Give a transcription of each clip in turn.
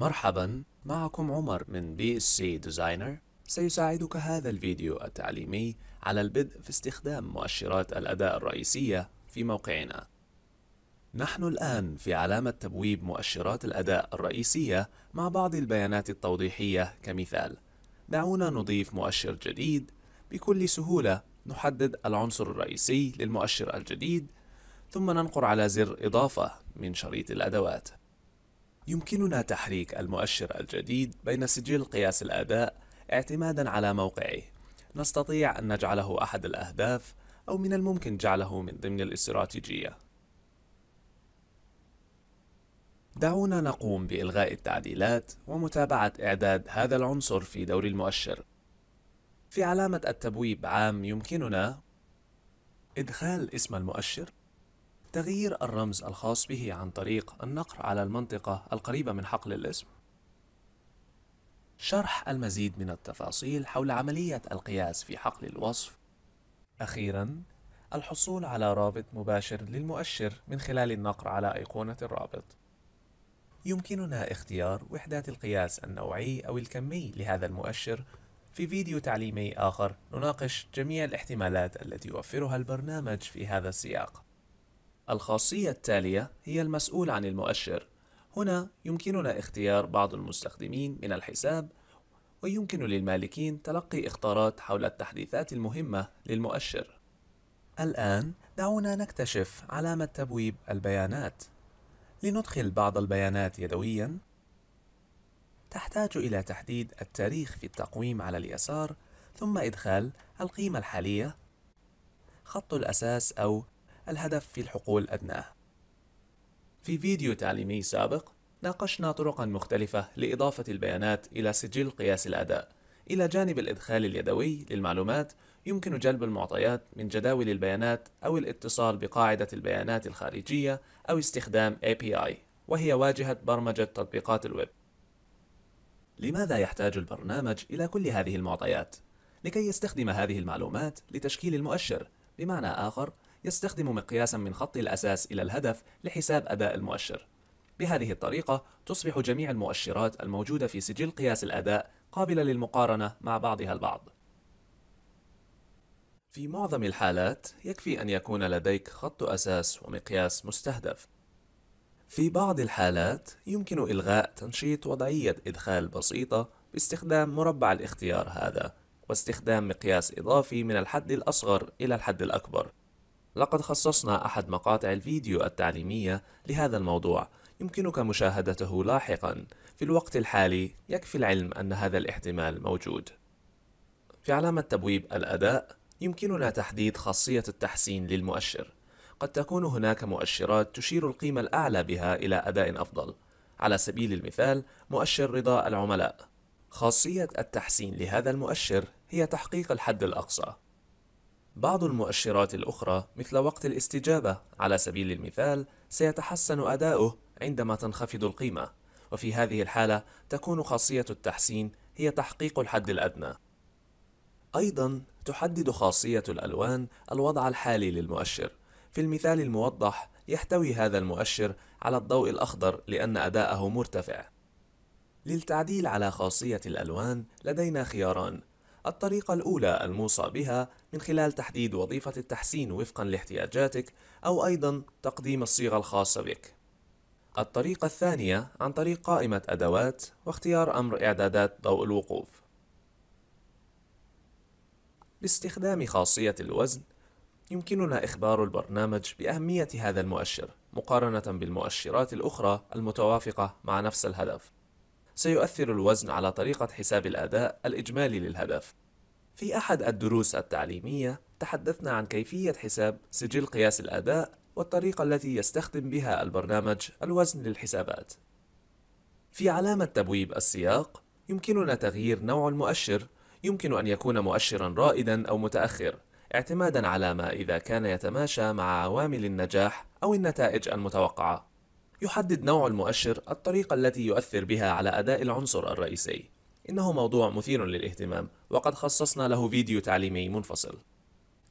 مرحبا معكم عمر من بي اس سي ديزاينر سيساعدك هذا الفيديو التعليمي على البدء في استخدام مؤشرات الأداء الرئيسية في موقعنا نحن الآن في علامة تبويب مؤشرات الأداء الرئيسية مع بعض البيانات التوضيحية كمثال دعونا نضيف مؤشر جديد بكل سهولة نحدد العنصر الرئيسي للمؤشر الجديد ثم ننقر على زر إضافة من شريط الأدوات يمكننا تحريك المؤشر الجديد بين سجل قياس الأداء اعتمادا على موقعه نستطيع أن نجعله أحد الأهداف أو من الممكن جعله من ضمن الاستراتيجية دعونا نقوم بإلغاء التعديلات ومتابعة إعداد هذا العنصر في دور المؤشر في علامة التبويب عام يمكننا إدخال اسم المؤشر تغيير الرمز الخاص به عن طريق النقر على المنطقة القريبة من حقل الاسم شرح المزيد من التفاصيل حول عملية القياس في حقل الوصف أخيراً الحصول على رابط مباشر للمؤشر من خلال النقر على أيقونة الرابط يمكننا اختيار وحدات القياس النوعي أو الكمي لهذا المؤشر في فيديو تعليمي آخر نناقش جميع الاحتمالات التي يوفرها البرنامج في هذا السياق الخاصية التالية هي المسؤول عن المؤشر هنا يمكننا اختيار بعض المستخدمين من الحساب ويمكن للمالكين تلقي إخطارات حول التحديثات المهمة للمؤشر الآن دعونا نكتشف علامة تبويب البيانات لندخل بعض البيانات يدوياً تحتاج إلى تحديد التاريخ في التقويم على اليسار ثم إدخال القيمة الحالية خط الأساس أو الهدف في الحقول أدناه. في فيديو تعليمي سابق ناقشنا طرقا مختلفة لإضافة البيانات إلى سجل قياس الأداء. إلى جانب الإدخال اليدوي للمعلومات يمكن جلب المعطيات من جداول البيانات أو الاتصال بقاعدة البيانات الخارجية أو استخدام API وهي واجهة برمجة تطبيقات الويب. لماذا يحتاج البرنامج إلى كل هذه المعطيات؟ لكي يستخدم هذه المعلومات لتشكيل المؤشر بمعنى آخر يستخدم مقياسا من خط الأساس إلى الهدف لحساب أداء المؤشر بهذه الطريقة تصبح جميع المؤشرات الموجودة في سجل قياس الأداء قابلة للمقارنة مع بعضها البعض في معظم الحالات يكفي أن يكون لديك خط أساس ومقياس مستهدف في بعض الحالات يمكن إلغاء تنشيط وضعية إدخال بسيطة باستخدام مربع الاختيار هذا واستخدام مقياس إضافي من الحد الأصغر إلى الحد الأكبر لقد خصصنا أحد مقاطع الفيديو التعليمية لهذا الموضوع يمكنك مشاهدته لاحقا في الوقت الحالي يكفي العلم أن هذا الاحتمال موجود في علامة تبويب الأداء يمكننا تحديد خاصية التحسين للمؤشر قد تكون هناك مؤشرات تشير القيمة الأعلى بها إلى أداء أفضل على سبيل المثال مؤشر رضا العملاء خاصية التحسين لهذا المؤشر هي تحقيق الحد الأقصى بعض المؤشرات الأخرى مثل وقت الاستجابة على سبيل المثال سيتحسن أداؤه عندما تنخفض القيمة وفي هذه الحالة تكون خاصية التحسين هي تحقيق الحد الأدنى أيضا تحدد خاصية الألوان الوضع الحالي للمؤشر في المثال الموضح يحتوي هذا المؤشر على الضوء الأخضر لأن أداءه مرتفع للتعديل على خاصية الألوان لدينا خياران الطريقة الأولى الموصى بها من خلال تحديد وظيفة التحسين وفقا لاحتياجاتك أو أيضا تقديم الصيغة الخاصة بك الطريقة الثانية عن طريق قائمة أدوات واختيار أمر إعدادات ضوء الوقوف باستخدام خاصية الوزن يمكننا إخبار البرنامج بأهمية هذا المؤشر مقارنة بالمؤشرات الأخرى المتوافقة مع نفس الهدف سيؤثر الوزن على طريقة حساب الأداء الإجمالي للهدف. في أحد الدروس التعليمية تحدثنا عن كيفية حساب سجل قياس الأداء والطريقة التي يستخدم بها البرنامج الوزن للحسابات. في علامة تبويب السياق يمكننا تغيير نوع المؤشر يمكن أن يكون مؤشرا رائدا أو متأخر اعتمادا على ما إذا كان يتماشى مع عوامل النجاح أو النتائج المتوقعة يحدد نوع المؤشر الطريقة التي يؤثر بها على أداء العنصر الرئيسي إنه موضوع مثير للاهتمام وقد خصصنا له فيديو تعليمي منفصل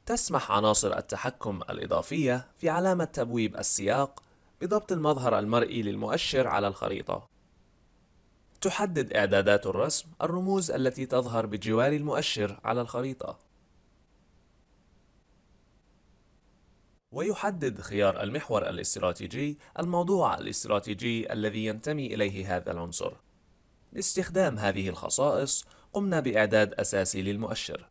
تسمح عناصر التحكم الإضافية في علامة تبويب السياق بضبط المظهر المرئي للمؤشر على الخريطة تحدد إعدادات الرسم الرموز التي تظهر بجوار المؤشر على الخريطة ويحدد خيار المحور الاستراتيجي الموضوع الاستراتيجي الذي ينتمي إليه هذا العنصر. لاستخدام هذه الخصائص قمنا بإعداد أساسي للمؤشر.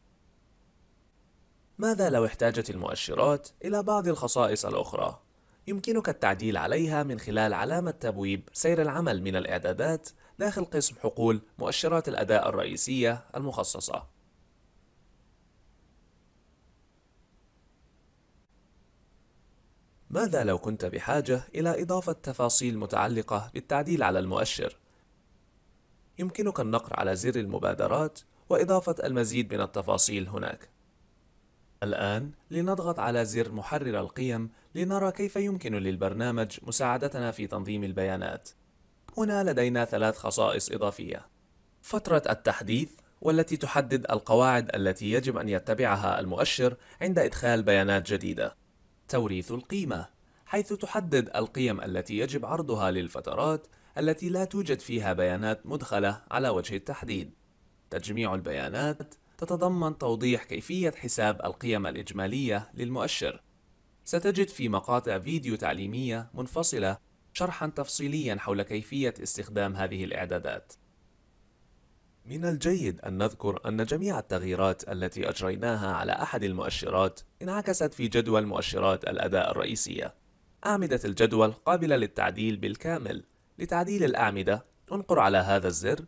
ماذا لو احتاجت المؤشرات إلى بعض الخصائص الأخرى؟ يمكنك التعديل عليها من خلال علامة تبويب سير العمل من الإعدادات داخل قسم حقول مؤشرات الأداء الرئيسية المخصصة. ماذا لو كنت بحاجة إلى إضافة تفاصيل متعلقة بالتعديل على المؤشر؟ يمكنك النقر على زر المبادرات وإضافة المزيد من التفاصيل هناك. الآن لنضغط على زر محرر القيم لنرى كيف يمكن للبرنامج مساعدتنا في تنظيم البيانات. هنا لدينا ثلاث خصائص إضافية. فترة التحديث والتي تحدد القواعد التي يجب أن يتبعها المؤشر عند إدخال بيانات جديدة. توريث القيمة حيث تحدد القيم التي يجب عرضها للفترات التي لا توجد فيها بيانات مدخلة على وجه التحديد تجميع البيانات تتضمن توضيح كيفية حساب القيم الإجمالية للمؤشر ستجد في مقاطع فيديو تعليمية منفصلة شرحا تفصيليا حول كيفية استخدام هذه الإعدادات من الجيد أن نذكر أن جميع التغييرات التي أجريناها على أحد المؤشرات انعكست في جدول مؤشرات الأداء الرئيسية. أعمدة الجدول قابلة للتعديل بالكامل. لتعديل الأعمدة، انقر على هذا الزر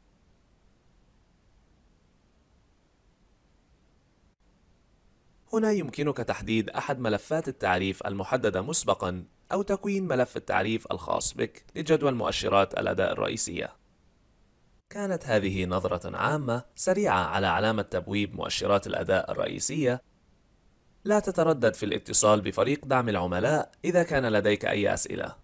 هنا يمكنك تحديد أحد ملفات التعريف المحددة مسبقاً أو تكوين ملف التعريف الخاص بك لجدول مؤشرات الأداء الرئيسية. كانت هذه نظرة عامة سريعة على علامة تبويب مؤشرات الأداء الرئيسية لا تتردد في الاتصال بفريق دعم العملاء إذا كان لديك أي أسئلة